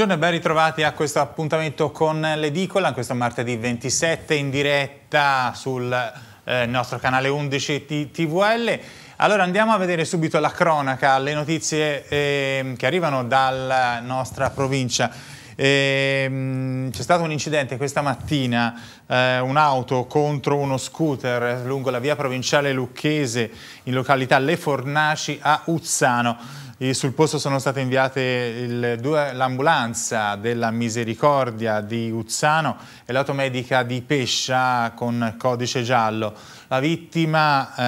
Buongiorno e ben ritrovati a questo appuntamento con l'Edicola, questo martedì 27 in diretta sul eh, nostro canale 11 di TVL. Allora andiamo a vedere subito la cronaca, le notizie eh, che arrivano dalla nostra provincia. Eh, C'è stato un incidente questa mattina, eh, un'auto contro uno scooter lungo la via provinciale lucchese in località Le Fornaci a Uzzano. E sul posto sono state inviate l'ambulanza della Misericordia di Uzzano e l'automedica di Pescia con codice giallo. La vittima è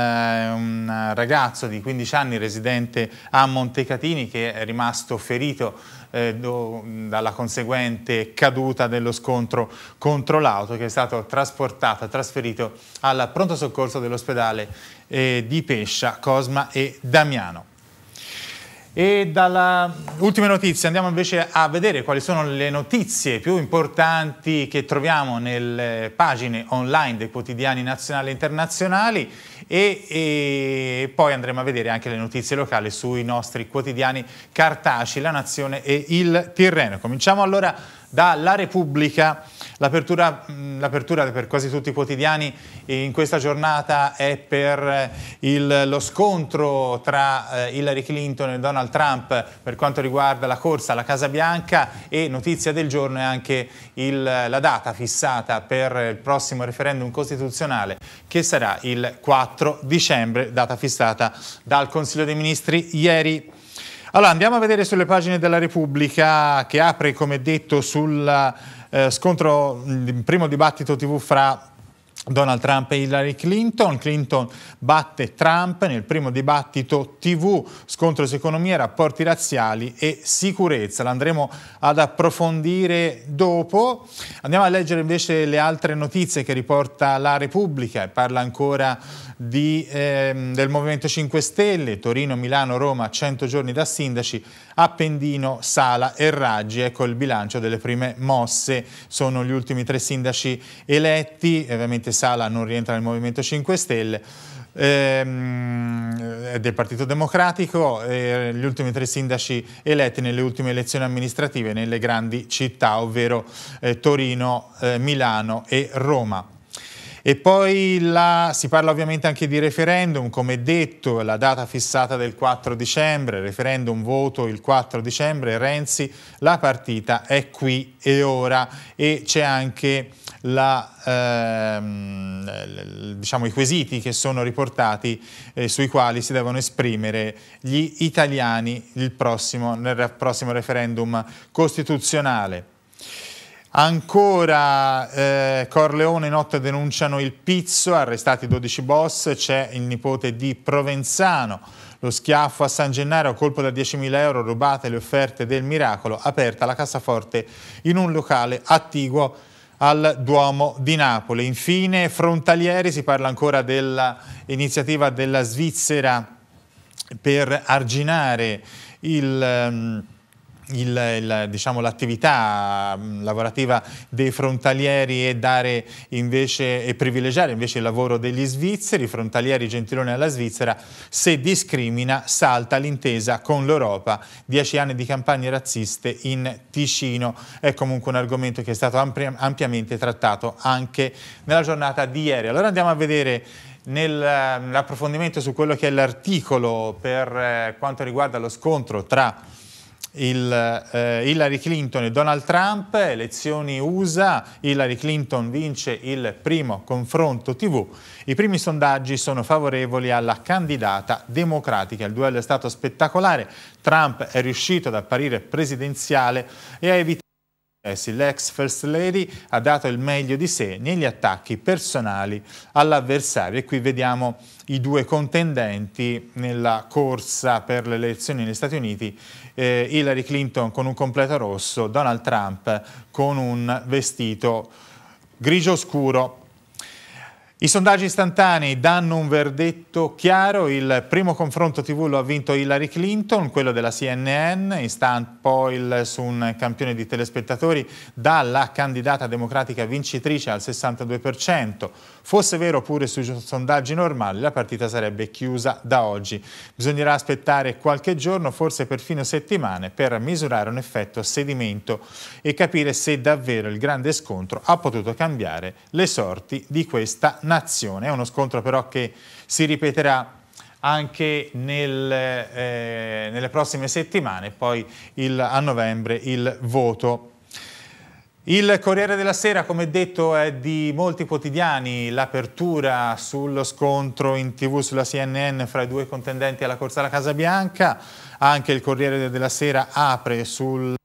eh, un ragazzo di 15 anni residente a Montecatini che è rimasto ferito eh, do, dalla conseguente caduta dello scontro contro l'auto che è stato trasportato, trasferito al pronto soccorso dell'ospedale eh, di Pescia, Cosma e Damiano. E dalla ultima notizia andiamo invece a vedere quali sono le notizie più importanti che troviamo nelle pagine online dei quotidiani nazionali e internazionali e, e, poi andremo a vedere anche le notizie locali sui nostri quotidiani cartacei, La Nazione e il Tirreno. Cominciamo allora dalla Repubblica. L'apertura, per quasi tutti i quotidiani in questa giornata è per eh, il, lo scontro tra eh, Hillary Clinton e Donald Trump per quanto riguarda la corsa alla Casa Bianca e notizia del giorno è anche il, la data fissata per il prossimo referendum costituzionale che sarà il 4 4 dicembre, data fissata dal Consiglio dei Ministri ieri. Allora andiamo a vedere sulle pagine della Repubblica che apre come detto sul eh, scontro, il mm, primo dibattito tv fra Donald Trump e Hillary Clinton. Clinton batte Trump nel primo dibattito TV, scontro su economia, rapporti razziali e sicurezza. L'andremo ad approfondire dopo. Andiamo a leggere invece le altre notizie che riporta la Repubblica e parla ancora di, eh, del Movimento 5 Stelle, Torino, Milano, Roma, 100 giorni da sindaci Appendino, Sala e Raggi. Ecco il bilancio delle prime mosse, sono gli ultimi tre sindaci eletti, ovviamente Sala non rientra nel Movimento 5 Stelle, ehm, del Partito Democratico, eh, gli ultimi tre sindaci eletti nelle ultime elezioni amministrative nelle grandi città, ovvero eh, Torino, eh, Milano e Roma. E poi la, si parla ovviamente anche di referendum, come detto la data fissata del 4 dicembre, referendum voto il 4 dicembre, Renzi, la partita è qui e ora e c'è anche la, ehm, diciamo, i quesiti che sono riportati eh, sui quali si devono esprimere gli italiani prossimo, nel prossimo referendum costituzionale. Ancora eh, Corleone notte denunciano il pizzo, arrestati 12 boss, c'è il nipote di Provenzano. Lo schiaffo a San Gennaro, colpo da 10.000 euro, rubate le offerte del miracolo, aperta la cassaforte in un locale attiguo al Duomo di Napoli. Infine Frontalieri, si parla ancora dell'iniziativa della Svizzera per arginare il... Um, Diciamo, l'attività diciamo, lavorativa dei frontalieri e, invece, e, privilegiare invece il lavoro degli svizzeri, frontalieri gentiloni alla Svizzera, se discrimina salta l'intesa con l'Europa, dieci anni di campagne razziste in Ticino, è comunque un argomento che è stato ampi ampiamente trattato anche nella giornata di ieri. Allora andiamo a vedere nell'approfondimento mm, su quello che è l'articolo per eh, quanto riguarda lo scontro tra il, eh, Hillary Clinton e Donald Trump, elezioni USA, Hillary Clinton vince il primo confronto TV. I primi sondaggi sono favorevoli alla candidata democratica. Il duello è stato spettacolare, Trump è riuscito ad apparire presidenziale e ha evitato eh l'ex First Lady ha dato il meglio di sé negli attacchi personali all'avversario e qui vediamo i due contendenti nella corsa per le elezioni negli Stati Uniti, eh, Hillary Clinton con un completo rosso, Donald Trump con un vestito grigio scuro i sondaggi istantanei danno un verdetto chiaro, il primo confronto tv lo ha vinto Hillary Clinton, quello della CNN, instant poll su un campione di telespettatori dà la candidata democratica vincitrice al 62%, fosse vero pure sui sondaggi normali la partita sarebbe chiusa da oggi, bisognerà aspettare qualche giorno, forse perfino settimane per misurare un effetto sedimento e capire se davvero il grande scontro ha potuto cambiare le sorti di questa nazione nazione. È uno scontro però che si ripeterà anche nel, eh, nelle prossime settimane, poi il, a novembre il voto. Il Corriere della Sera, come detto, è di molti quotidiani l'apertura sullo scontro in tv sulla CNN fra i due contendenti alla corsa alla Casa Bianca. Anche il Corriere della Sera apre sul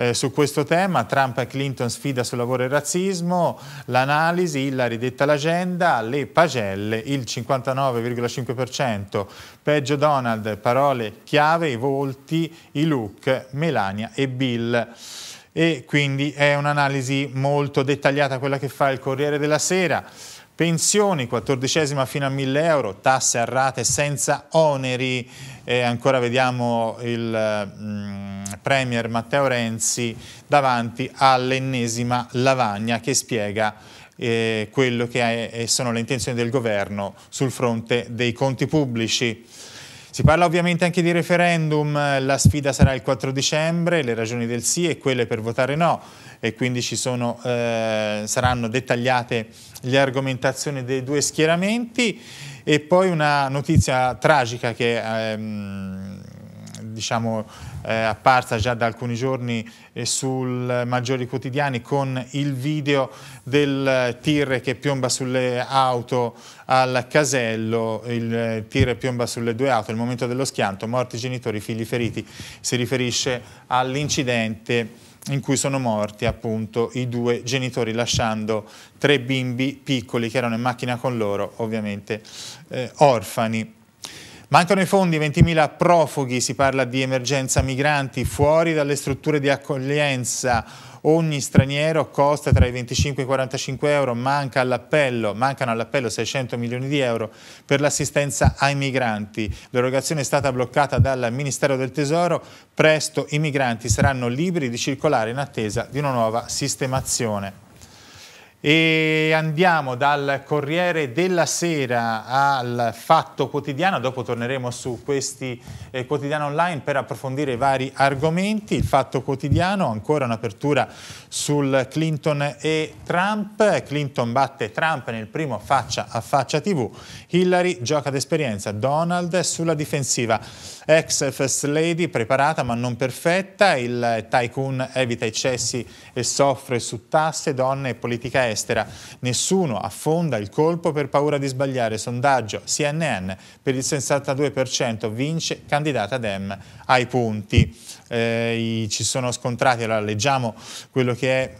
eh, su questo tema, Trump e Clinton sfida sul lavoro e razzismo, l'analisi, la ridetta l'agenda, le pagelle, il 59,5%, peggio Donald, parole chiave, i volti, i look, Melania e Bill e quindi è un'analisi molto dettagliata quella che fa il Corriere della Sera pensioni, quattordicesima fino a 1000 euro, tasse a rate senza oneri, e ancora vediamo il mm, Premier Matteo Renzi davanti all'ennesima lavagna che spiega eh, quello che è, sono le intenzioni del governo sul fronte dei conti pubblici. Si parla ovviamente anche di referendum, la sfida sarà il 4 dicembre, le ragioni del sì e quelle per votare no e quindi sono, eh, saranno dettagliate le argomentazioni dei due schieramenti e poi una notizia tragica che ehm, diciamo, eh, apparsa già da alcuni giorni eh, sul Maggiori Quotidiani con il video del tir che piomba sulle auto al casello, il tir piomba sulle due auto, il momento dello schianto, morti genitori, figli feriti, si riferisce all'incidente in cui sono morti appunto i due genitori lasciando tre bimbi piccoli che erano in macchina con loro, ovviamente eh, orfani. Mancano i fondi, 20.000 profughi, si parla di emergenza migranti fuori dalle strutture di accoglienza. Ogni straniero costa tra i 25 e i 45 euro, manca all mancano all'appello 600 milioni di euro per l'assistenza ai migranti. L'erogazione è stata bloccata dal Ministero del Tesoro, presto i migranti saranno liberi di circolare in attesa di una nuova sistemazione. E andiamo dal Corriere della Sera al Fatto Quotidiano, dopo torneremo su questi eh, quotidiani online per approfondire i vari argomenti. Il Fatto Quotidiano, ancora un'apertura sul Clinton e Trump. Clinton batte Trump nel primo faccia a faccia TV. Hillary gioca d'esperienza, Donald sulla difensiva. Ex First Lady preparata ma non perfetta, il tycoon evita eccessi e soffre su tasse, donne e politica estera. Nessuno affonda il colpo per paura di sbagliare. Sondaggio CNN per il 62% vince candidata Dem ai punti eh, i, ci sono scontrati, allora leggiamo quello che è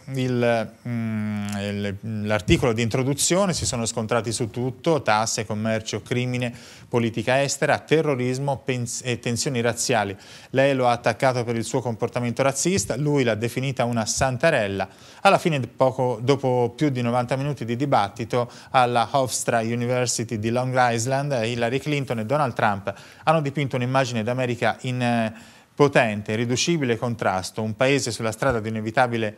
mm, l'articolo di introduzione, si sono scontrati su tutto, tasse, commercio, crimine, politica estera, terrorismo e tensioni razziali. Lei lo ha attaccato per il suo comportamento razzista, lui l'ha definita una santarella. Alla fine, poco, dopo più di 90 minuti di dibattito, alla Hofstra University di Long Island, Hillary Clinton e Donald Trump hanno dipinto un'immagine d'America in eh, potente, irriducibile contrasto, un paese sulla strada di inevitabile,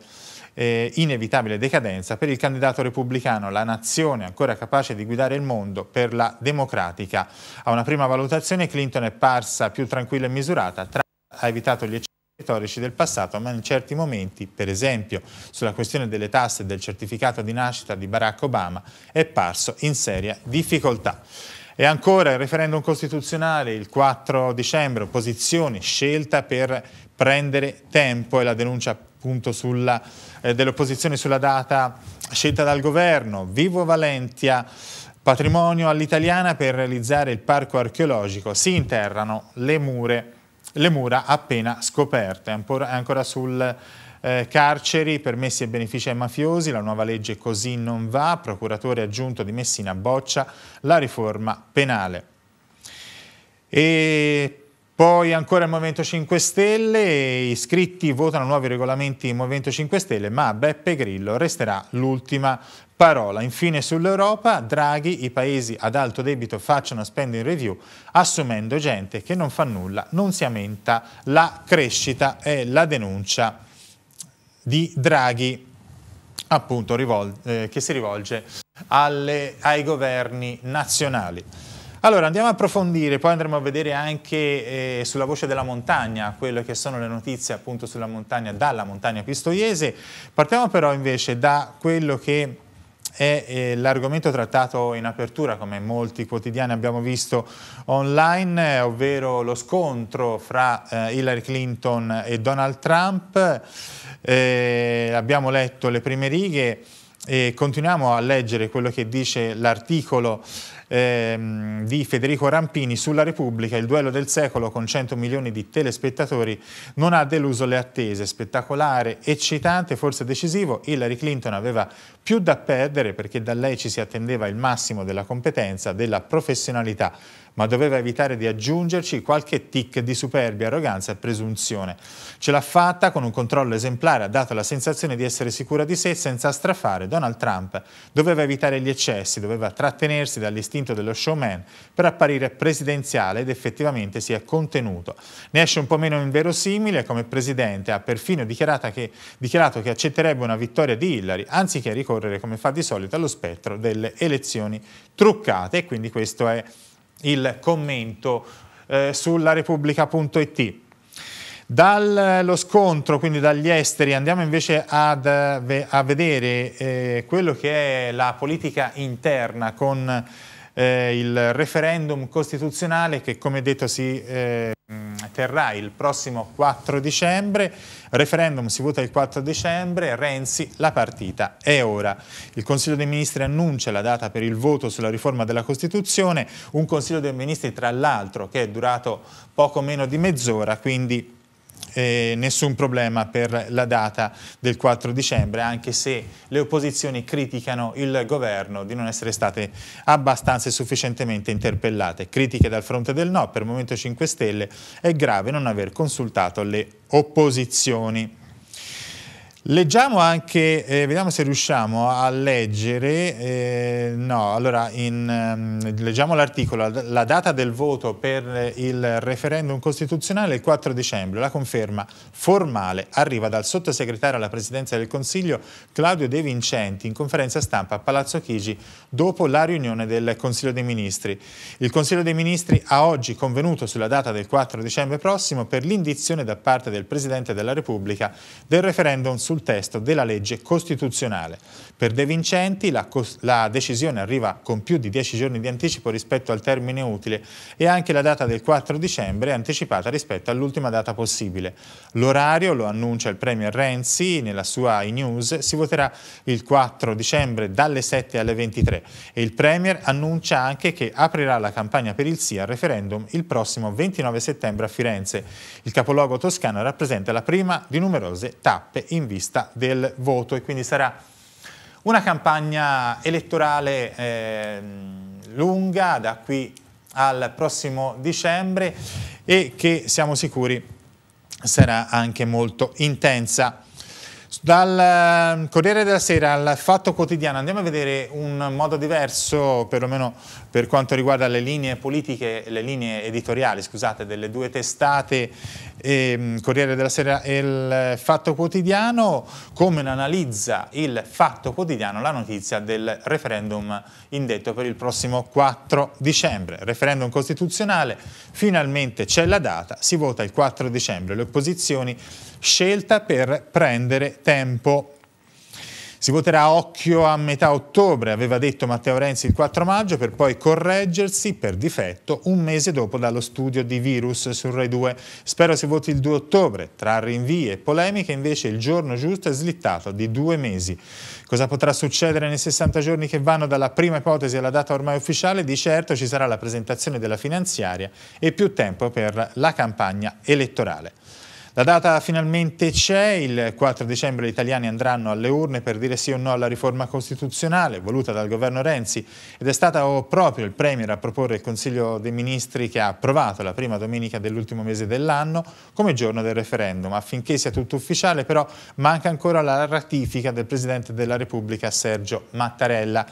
eh, inevitabile decadenza, per il candidato repubblicano la nazione ancora capace di guidare il mondo per la democratica. A una prima valutazione Clinton è parsa più tranquilla e misurata, tra ha evitato gli eccessi retorici del passato, ma in certi momenti, per esempio sulla questione delle tasse e del certificato di nascita di Barack Obama, è parso in seria difficoltà. E ancora il referendum costituzionale il 4 dicembre, opposizione scelta per prendere tempo e la denuncia appunto eh, dell'opposizione sulla data scelta dal governo. Vivo Valentia, patrimonio all'italiana per realizzare il parco archeologico, si interrano le, mure, le mura appena scoperte, È ancora sul eh, carceri, permessi e benefici ai mafiosi, la nuova legge così non va, procuratore aggiunto di Messina boccia la riforma penale. E poi ancora il Movimento 5 Stelle, iscritti votano nuovi regolamenti Movimento 5 Stelle, ma Beppe Grillo resterà l'ultima parola. Infine sull'Europa, Draghi, i paesi ad alto debito facciano spending review assumendo gente che non fa nulla, non si aumenta la crescita e la denuncia di Draghi appunto eh, che si rivolge alle, ai governi nazionali. Allora andiamo a approfondire, poi andremo a vedere anche eh, sulla voce della montagna, quelle che sono le notizie appunto sulla montagna, dalla montagna pistoiese. Partiamo però invece da quello che è eh, l'argomento trattato in apertura, come molti quotidiani abbiamo visto online, eh, ovvero lo scontro fra eh, Hillary Clinton e Donald Trump. Eh, abbiamo letto le prime righe. E continuiamo a leggere quello che dice l'articolo ehm, di Federico Rampini sulla Repubblica, il duello del secolo con 100 milioni di telespettatori non ha deluso le attese, spettacolare, eccitante, forse decisivo, Hillary Clinton aveva più da perdere perché da lei ci si attendeva il massimo della competenza, della professionalità ma doveva evitare di aggiungerci qualche tic di superbia, arroganza e presunzione. Ce l'ha fatta con un controllo esemplare, ha dato la sensazione di essere sicura di sé senza strafare. Donald Trump doveva evitare gli eccessi, doveva trattenersi dall'istinto dello showman per apparire presidenziale ed effettivamente si è contenuto. Ne esce un po' meno inverosimile come presidente, ha perfino che, dichiarato che accetterebbe una vittoria di Hillary anziché ricorrere come fa di solito allo spettro delle elezioni truccate e quindi questo è il commento eh, sulla Repubblica.it. Dallo eh, scontro, quindi dagli esteri, andiamo invece ad, eh, a vedere eh, quello che è la politica interna con eh, il referendum costituzionale che come detto si... Eh Mm, terrà il prossimo 4 dicembre, referendum si vota il 4 dicembre, Renzi la partita è ora. Il Consiglio dei Ministri annuncia la data per il voto sulla riforma della Costituzione, un Consiglio dei Ministri tra l'altro che è durato poco meno di mezz'ora, quindi eh, nessun problema per la data del 4 dicembre, anche se le opposizioni criticano il governo di non essere state abbastanza e sufficientemente interpellate. Critiche dal fronte del no per il Movimento 5 Stelle è grave non aver consultato le opposizioni. Leggiamo anche, eh, vediamo se riusciamo a leggere, eh, no, allora in, um, leggiamo l'articolo, la data del voto per il referendum costituzionale è il 4 dicembre, la conferma formale arriva dal sottosegretario alla presidenza del Consiglio Claudio De Vincenti in conferenza stampa a Palazzo Chigi dopo la riunione del Consiglio dei Ministri. Il Consiglio dei Ministri ha oggi convenuto sulla data del 4 dicembre prossimo per l'indizione da parte del Presidente della Repubblica del referendum su sul testo della legge costituzionale. Per De Vincenti la, la decisione arriva con più di dieci giorni di anticipo rispetto al termine utile e anche la data del 4 dicembre è anticipata rispetto all'ultima data possibile. L'orario, lo annuncia il Premier Renzi nella sua e-news, si voterà il 4 dicembre dalle 7 alle 23 e il Premier annuncia anche che aprirà la campagna per il sì al referendum il prossimo 29 settembre a Firenze. Il capoluogo toscano rappresenta la prima di numerose tappe in vista vista del voto e quindi sarà una campagna elettorale eh, lunga da qui al prossimo dicembre e che siamo sicuri sarà anche molto intensa. Dal ehm, Corriere della Sera al Fatto Quotidiano andiamo a vedere un modo diverso, perlomeno per quanto riguarda le linee politiche, le linee editoriali, scusate, delle due testate eh, Corriere della Sera e il Fatto Quotidiano, come analizza il Fatto Quotidiano la notizia del referendum indetto per il prossimo 4 dicembre. Referendum costituzionale, finalmente c'è la data, si vota il 4 dicembre, le opposizioni scelta per prendere tempo. Si voterà a occhio a metà ottobre, aveva detto Matteo Renzi il 4 maggio, per poi correggersi per difetto un mese dopo dallo studio di virus sul Rai 2. Spero si voti il 2 ottobre. Tra rinvii e polemiche invece il giorno giusto è slittato di due mesi. Cosa potrà succedere nei 60 giorni che vanno dalla prima ipotesi alla data ormai ufficiale? Di certo ci sarà la presentazione della finanziaria e più tempo per la campagna elettorale. La data finalmente c'è, il 4 dicembre gli italiani andranno alle urne per dire sì o no alla riforma costituzionale voluta dal governo Renzi ed è stato proprio il Premier a proporre il Consiglio dei Ministri che ha approvato la prima domenica dell'ultimo mese dell'anno come giorno del referendum. Affinché sia tutto ufficiale però manca ancora la ratifica del Presidente della Repubblica Sergio Mattarella.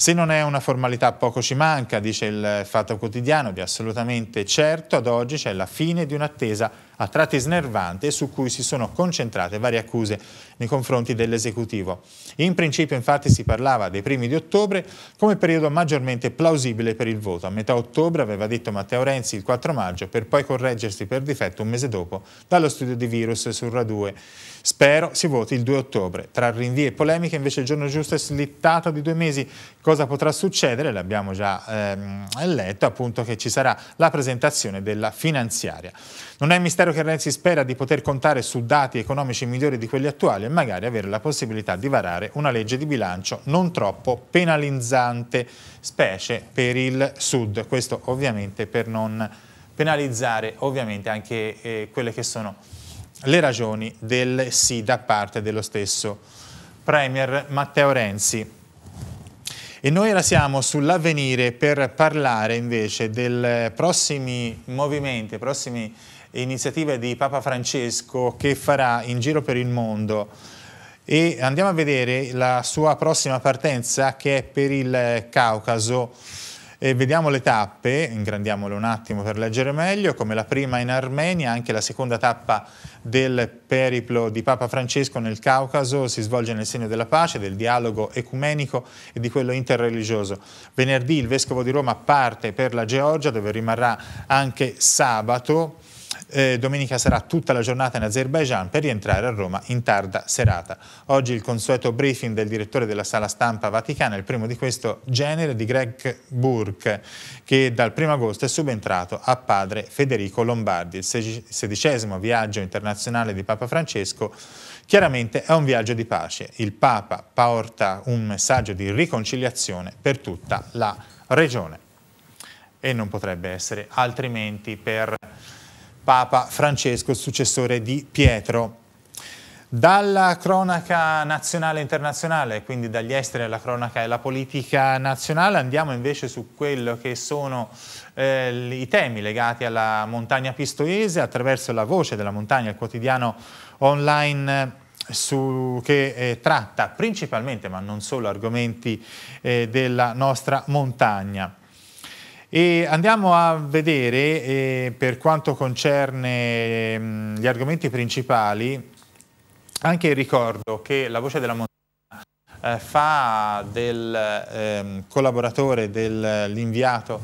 Se non è una formalità poco ci manca, dice il Fatto Quotidiano, di assolutamente certo ad oggi c'è la fine di un'attesa a tratti snervante su cui si sono concentrate varie accuse nei confronti dell'esecutivo. In principio infatti si parlava dei primi di ottobre come periodo maggiormente plausibile per il voto. A metà ottobre aveva detto Matteo Renzi il 4 maggio per poi correggersi per difetto un mese dopo dallo studio di virus sul RA2. Spero si voti il 2 ottobre. Tra rinvii e polemiche invece il giorno giusto è slittato di due mesi. Cosa potrà succedere? L'abbiamo già ehm, letto, appunto che ci sarà la presentazione della finanziaria. Non è un mistero che Renzi spera di poter contare su dati economici migliori di quelli attuali e magari avere la possibilità di varare una legge di bilancio non troppo penalizzante, specie per il Sud. Questo ovviamente per non penalizzare ovviamente anche eh, quelle che sono le ragioni del sì da parte dello stesso Premier Matteo Renzi. E noi ora siamo sull'avvenire per parlare invece dei prossimi movimenti, prossime iniziative di Papa Francesco che farà in giro per il mondo e andiamo a vedere la sua prossima partenza che è per il Caucaso e vediamo le tappe, ingrandiamole un attimo per leggere meglio, come la prima in Armenia, anche la seconda tappa del periplo di Papa Francesco nel Caucaso si svolge nel segno della pace, del dialogo ecumenico e di quello interreligioso. Venerdì il Vescovo di Roma parte per la Georgia dove rimarrà anche sabato. Eh, domenica sarà tutta la giornata in Azerbaijan per rientrare a Roma in tarda serata. Oggi il consueto briefing del direttore della sala stampa vaticana, il primo di questo genere di Greg Burke, che dal 1 agosto è subentrato a padre Federico Lombardi. Il sedicesimo viaggio internazionale di Papa Francesco chiaramente è un viaggio di pace. Il Papa porta un messaggio di riconciliazione per tutta la regione e non potrebbe essere altrimenti per Papa Francesco, il successore di Pietro. Dalla cronaca nazionale e internazionale, quindi dagli esteri alla cronaca e alla politica nazionale, andiamo invece su quello che sono eh, i temi legati alla montagna pistoiese attraverso la voce della montagna, il quotidiano online eh, su, che eh, tratta principalmente, ma non solo, argomenti eh, della nostra montagna. E andiamo a vedere eh, per quanto concerne mh, mm, gli argomenti principali anche il ricordo che la voce della montagna eh, fa del eh, collaboratore, dell'inviato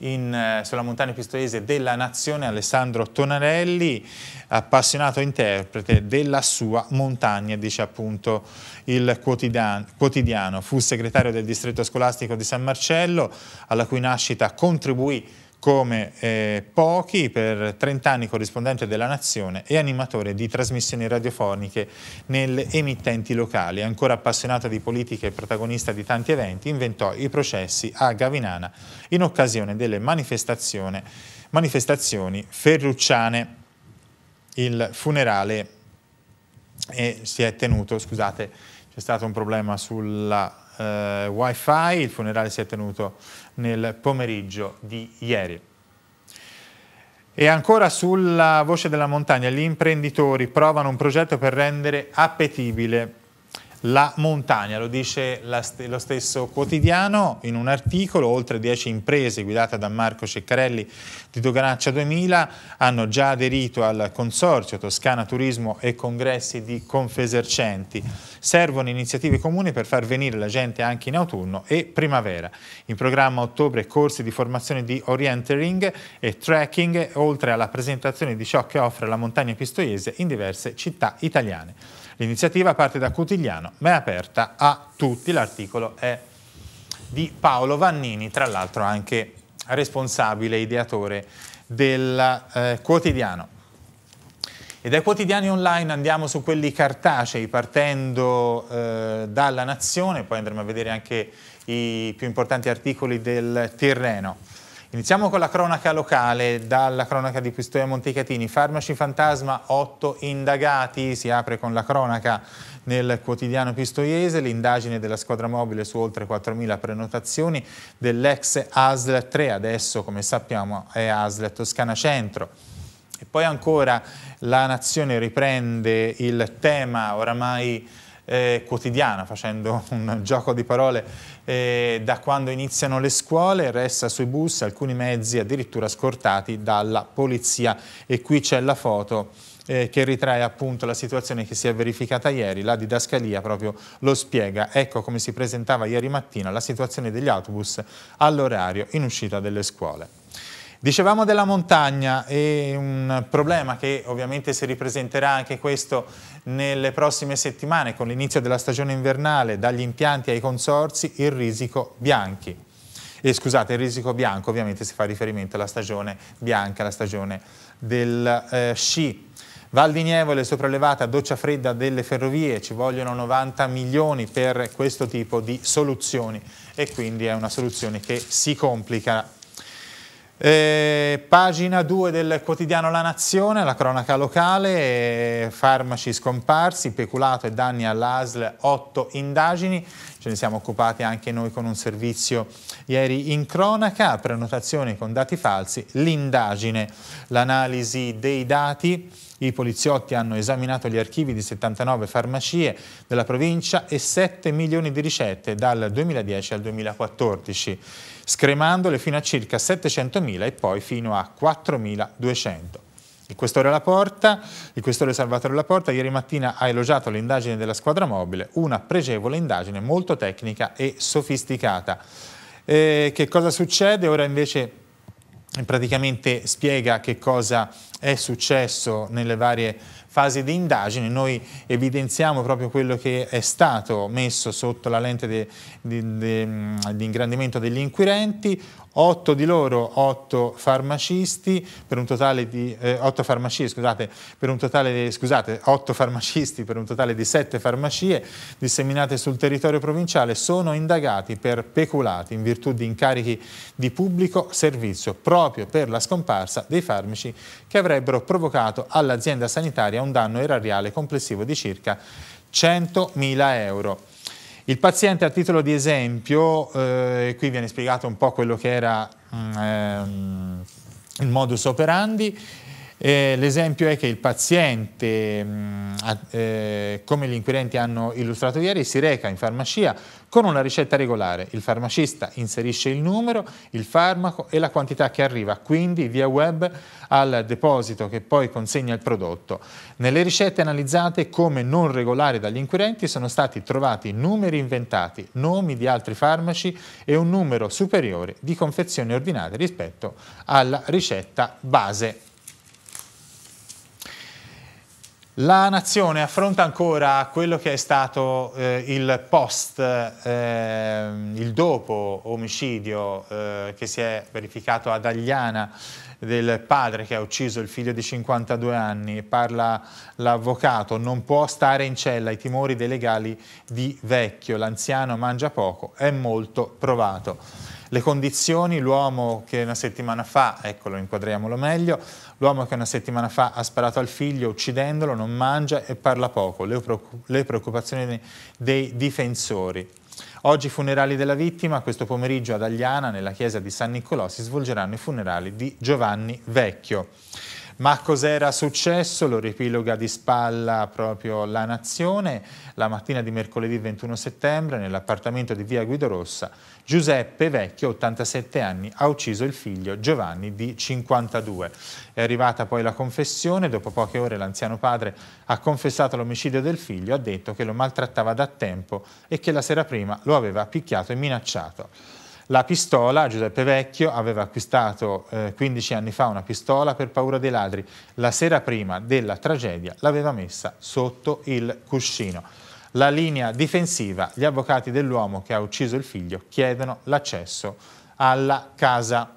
in, eh, sulla montagna pistolese della nazione Alessandro Tonarelli, appassionato interprete della sua montagna, dice appunto il quotidiano, quotidiano. Fu segretario del distretto scolastico di San Marcello, alla cui nascita contribuì come eh, pochi, per 30 anni corrispondente della Nazione e animatore di trasmissioni radiofoniche nelle emittenti locali. Ancora appassionato di politica e protagonista di tanti eventi, inventò i processi a Gavinana in occasione delle manifestazioni ferrucciane. Il funerale eh, si è tenuto, scusate, c'è stato un problema sulla eh, wifi, il funerale si è tenuto nel pomeriggio di ieri. E ancora sulla voce della montagna, gli imprenditori provano un progetto per rendere appetibile la montagna, lo dice st lo stesso quotidiano in un articolo, oltre 10 imprese guidate da Marco Ceccarelli di Doganaccia 2000 hanno già aderito al consorzio Toscana Turismo e Congressi di Confesercenti. Servono iniziative comuni per far venire la gente anche in autunno e primavera. In programma a ottobre corsi di formazione di orientering e trekking, oltre alla presentazione di ciò che offre la montagna pistoiese in diverse città italiane. L'iniziativa parte da Cutigliano, ma è aperta a tutti. L'articolo è di Paolo Vannini, tra l'altro anche responsabile e ideatore del eh, quotidiano. E dai quotidiani online andiamo su quelli cartacei, partendo eh, dalla Nazione, poi andremo a vedere anche i più importanti articoli del Tirreno. Iniziamo con la cronaca locale, dalla cronaca di Pistoia Montecatini, farmaci fantasma, 8 indagati, si apre con la cronaca nel quotidiano pistoiese, l'indagine della squadra mobile su oltre 4.000 prenotazioni dell'ex ASL 3, adesso come sappiamo è ASL Toscana Centro. E poi ancora la Nazione riprende il tema oramai eh, quotidiana, facendo un gioco di parole, eh, da quando iniziano le scuole, resta sui bus, alcuni mezzi addirittura scortati dalla polizia. E qui c'è la foto eh, che ritrae appunto la situazione che si è verificata ieri, la didascalia proprio lo spiega, ecco come si presentava ieri mattina la situazione degli autobus all'orario in uscita delle scuole. Dicevamo della montagna e un problema che ovviamente si ripresenterà anche questo nelle prossime settimane con l'inizio della stagione invernale dagli impianti ai consorsi il risico bianchi. E scusate, il risico bianco ovviamente si fa riferimento alla stagione bianca, alla stagione del eh, sci. Val di Nievole sopraelevata, doccia fredda delle ferrovie, ci vogliono 90 milioni per questo tipo di soluzioni e quindi è una soluzione che si complica eh, pagina 2 del quotidiano La Nazione, la cronaca locale, eh, farmaci scomparsi, peculato e danni all'ASL, 8 indagini, ce ne siamo occupati anche noi con un servizio ieri in cronaca, prenotazioni con dati falsi, l'indagine, l'analisi dei dati i poliziotti hanno esaminato gli archivi di 79 farmacie della provincia e 7 milioni di ricette dal 2010 al 2014, scremandole fino a circa 700.000 e poi fino a 4.200. Il questore, Laporta, il questore Salvatore Laporta ieri mattina ha elogiato l'indagine della squadra mobile, una pregevole indagine molto tecnica e sofisticata. Eh, che cosa succede? Ora invece praticamente spiega che cosa è successo nelle varie fasi di indagine, noi evidenziamo proprio quello che è stato messo sotto la lente di ingrandimento degli inquirenti, 8 di loro, 8 farmacisti, per un totale di, eh, 8 farmacie, scusate, per un totale di, scusate, 8 farmacisti per un totale di 7 farmacie disseminate sul territorio provinciale sono indagati per peculati in virtù di incarichi di pubblico servizio proprio per la scomparsa dei farmaci che avrebbero provocato all'azienda sanitaria un danno erariale complessivo di circa 100.000 euro. Il paziente a titolo di esempio, eh, qui viene spiegato un po' quello che era mm, ehm, il modus operandi, eh, l'esempio è che il paziente, mh, mm, eh, come gli inquirenti hanno illustrato ieri, si reca in farmacia con una ricetta regolare. Il farmacista inserisce il numero, il farmaco e la quantità che arriva, quindi via web al deposito che poi consegna il prodotto. Nelle ricette analizzate come non regolari dagli inquirenti sono stati trovati numeri inventati, nomi di altri farmaci e un numero superiore di confezioni ordinate rispetto alla ricetta base. La nazione affronta ancora quello che è stato eh, il post, eh, il dopo omicidio eh, che si è verificato ad Agliana del padre che ha ucciso il figlio di 52 anni, parla l'avvocato, non può stare in cella, i timori dei legali di vecchio, l'anziano mangia poco, è molto provato le condizioni, l'uomo che una settimana fa, eccolo, inquadriamolo meglio, l'uomo che una settimana fa ha sparato al figlio uccidendolo, non mangia e parla poco, le preoccupazioni dei difensori. Oggi i funerali della vittima, questo pomeriggio ad Agliana, nella chiesa di San Niccolò, si svolgeranno i funerali di Giovanni Vecchio. Ma cos'era successo? Lo ripiloga di spalla proprio la Nazione. La mattina di mercoledì 21 settembre, nell'appartamento di via Guido Rossa, Giuseppe Vecchio, 87 anni, ha ucciso il figlio Giovanni di 52. È arrivata poi la confessione, dopo poche ore l'anziano padre ha confessato l'omicidio del figlio, ha detto che lo maltrattava da tempo e che la sera prima lo aveva picchiato e minacciato. La pistola, Giuseppe Vecchio aveva acquistato eh, 15 anni fa una pistola per paura dei ladri. La sera prima della tragedia l'aveva messa sotto il cuscino. La linea difensiva, gli avvocati dell'uomo che ha ucciso il figlio chiedono l'accesso alla casa.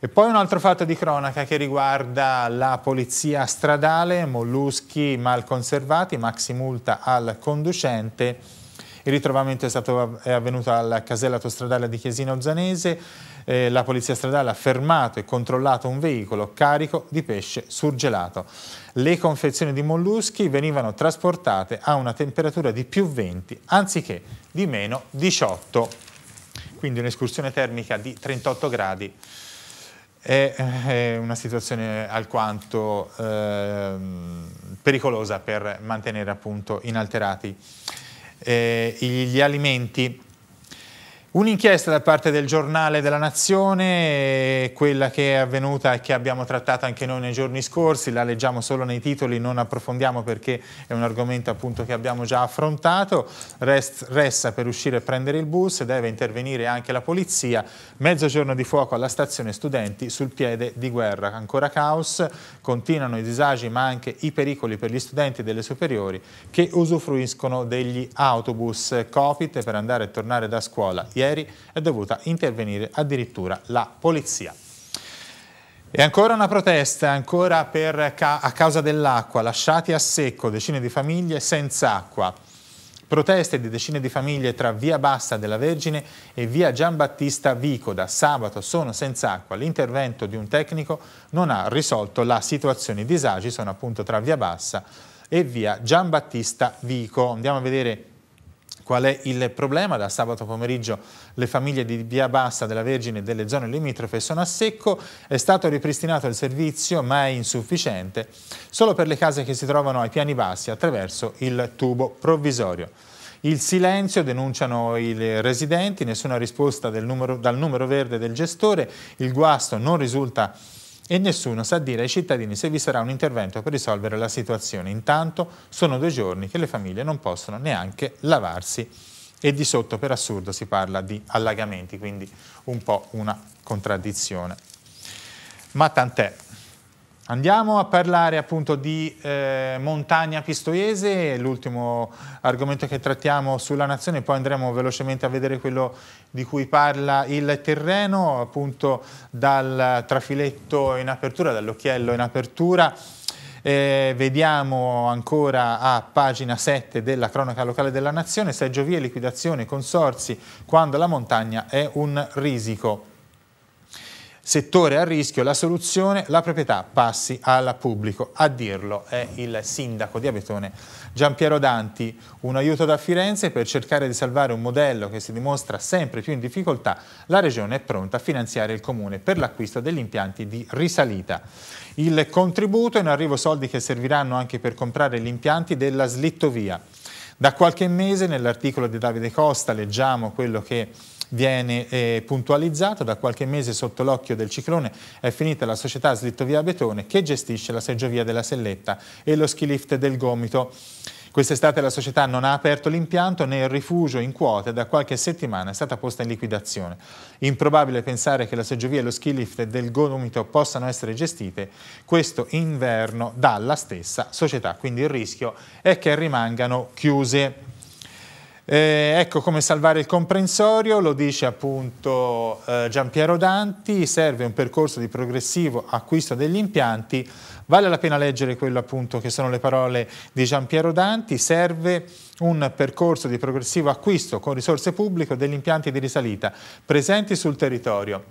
E poi un altro fatto di cronaca che riguarda la polizia stradale, molluschi mal conservati, maxi multa al conducente il ritrovamento è, stato, è avvenuto alla casella autostradale di Chiesina Ozzanese. Eh, la polizia stradale ha fermato e controllato un veicolo carico di pesce surgelato. Le confezioni di molluschi venivano trasportate a una temperatura di più 20 anziché di meno 18. Quindi un'escursione termica di 38 gradi è, una situazione alquanto eh, pericolosa per mantenere appunto inalterati eh, gli alimenti Un'inchiesta da parte del giornale della Nazione, eh, quella che è avvenuta e che abbiamo trattato anche noi nei giorni scorsi, la leggiamo solo nei titoli, non approfondiamo perché è un argomento appunto che abbiamo già affrontato, Rest, ressa per uscire e prendere il bus, deve intervenire anche la polizia, mezzogiorno di fuoco alla stazione studenti sul piede di guerra, ancora caos, continuano i disagi ma anche i pericoli per gli studenti delle superiori che usufruiscono degli autobus Copit per andare e tornare da scuola ieri è dovuta intervenire addirittura la polizia. E ancora una protesta, ancora ca a causa dell'acqua, lasciati a secco decine di famiglie senza acqua. Proteste di decine di famiglie tra via Bassa della Vergine e via Giambattista Vico. Da sabato sono senza acqua. L'intervento di un tecnico non ha risolto la situazione. I disagi sono appunto tra via Bassa e via Giambattista Vico. Andiamo a vedere Qual è il problema? Da sabato pomeriggio le famiglie di Via Bassa, della Vergine e delle zone limitrofe sono a secco, è stato ripristinato il servizio ma è insufficiente solo per le case che si trovano ai piani bassi attraverso il tubo provvisorio. Il silenzio denunciano i residenti, nessuna risposta numero, dal numero verde del gestore, il guasto non risulta e nessuno sa dire ai cittadini se vi sarà un intervento per risolvere la situazione. Intanto sono due giorni che le famiglie non possono neanche lavarsi e di sotto per assurdo si parla di allagamenti, quindi un po' una contraddizione. Ma tant'è, Andiamo a parlare appunto di eh, montagna pistoiese, l'ultimo argomento che trattiamo sulla nazione, poi andremo velocemente a vedere quello di cui parla il terreno, appunto dal trafiletto in apertura, dall'occhiello in apertura. Eh, vediamo ancora a pagina 7 della cronaca locale della nazione, seggiovie, liquidazione, consorsi, quando la montagna è un risico settore a rischio, la soluzione, la proprietà passi al pubblico. A dirlo è il sindaco di Abetone Giampiero Danti, un aiuto da Firenze per cercare di salvare un modello che si dimostra sempre più in difficoltà, la Regione è pronta a finanziare il Comune per l'acquisto degli impianti di risalita. Il contributo in arrivo soldi che serviranno anche per comprare gli impianti della slittovia. Da qualche mese nell'articolo di Davide Costa leggiamo quello che viene eh, puntualizzato, da qualche mese sotto l'occhio del ciclone è finita la società Slittovia Betone che gestisce la seggiovia della Selletta e lo ski lift del Gomito. Quest'estate la società non ha aperto l'impianto né il rifugio in quote da qualche settimana è stata posta in liquidazione. Improbabile pensare che la seggiovia e lo ski lift del Gomito possano essere gestite questo inverno dalla stessa società, quindi il rischio è che rimangano chiuse. Eh, ecco come salvare il comprensorio, lo dice appunto eh, Giampiero Danti, serve un percorso di progressivo acquisto degli impianti, vale la pena leggere quello appunto che sono le parole di Giampiero Danti, serve un percorso di progressivo acquisto con risorse pubbliche degli impianti di risalita presenti sul territorio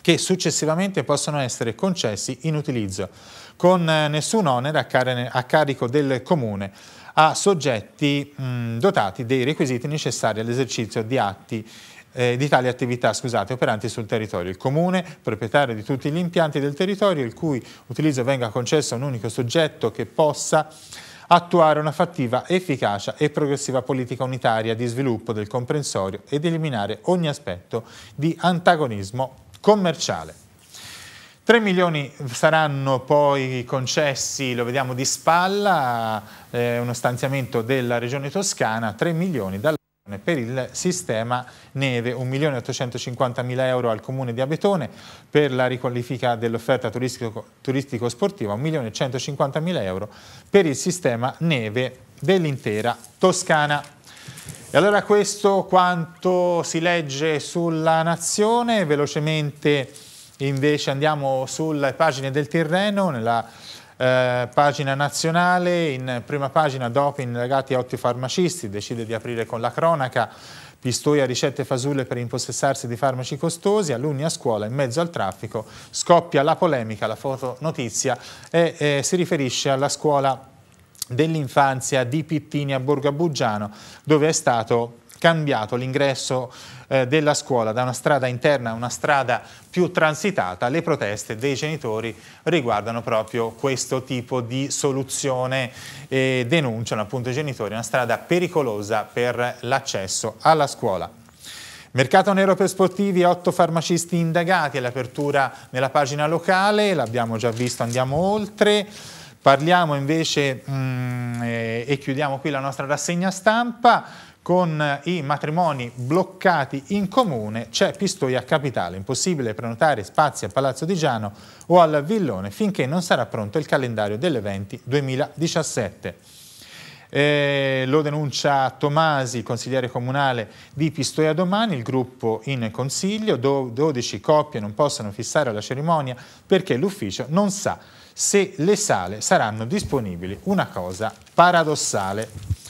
che successivamente possono essere concessi in utilizzo, con eh, nessun onere a, car a carico del Comune a soggetti mh, mm, dotati dei requisiti necessari all'esercizio di atti eh, di tali attività scusate, operanti sul territorio. Il comune, proprietario di tutti gli impianti del territorio, il cui utilizzo venga concesso a un unico soggetto che possa attuare una fattiva, efficacia e progressiva politica unitaria di sviluppo del comprensorio ed eliminare ogni aspetto di antagonismo commerciale. 3 milioni saranno poi concessi, lo vediamo di spalla, eh, uno stanziamento della regione toscana, 3 milioni dalla per il sistema neve 1.850.000 euro al comune di Abetone per la riqualifica dell'offerta turistico-sportiva 1.150.000 euro per il sistema neve dell'intera Toscana. E allora questo quanto si legge sulla nazione, velocemente invece andiamo sulle pagine del Tirreno, nella eh, pagina nazionale, in prima pagina dopo in legati a otto farmacisti, decide di aprire con la cronaca, Pistoia ricette fasulle per impossessarsi di farmaci costosi, alunni a scuola in mezzo al traffico, scoppia la polemica, la fotonotizia e eh, si riferisce alla scuola dell'infanzia di Pittini a Borgo Abuggiano, dove è stato cambiato l'ingresso eh, della scuola da una strada interna a una strada più transitata, le proteste dei genitori riguardano proprio questo tipo di soluzione e denunciano appunto i genitori una strada pericolosa per l'accesso alla scuola. Mercato nero per sportivi, otto farmacisti indagati all'apertura nella pagina locale, l'abbiamo già visto, andiamo oltre. Parliamo invece mm, e, eh, e chiudiamo qui la nostra rassegna stampa con i matrimoni bloccati in comune c'è Pistoia Capitale, impossibile prenotare spazi a Palazzo di Giano o al Villone finché non sarà pronto il calendario delle 20 2017. Eh, lo denuncia Tomasi, consigliere comunale di Pistoia domani, il gruppo in consiglio, 12 coppie non possono fissare la cerimonia perché l'ufficio non sa se le sale saranno disponibili, una cosa paradossale.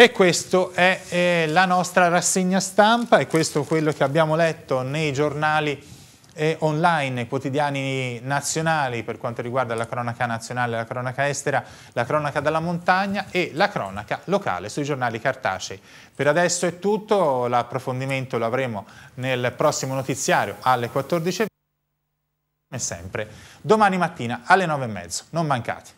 E questa è eh, la nostra rassegna stampa e questo è quello che abbiamo letto nei giornali eh, online, quotidiani nazionali per quanto riguarda la cronaca nazionale, la cronaca estera, la cronaca dalla montagna e la cronaca locale sui giornali cartacei. Per adesso è tutto, l'approfondimento lo avremo nel prossimo notiziario alle 14.20 come sempre domani mattina alle 9.30. Non mancate.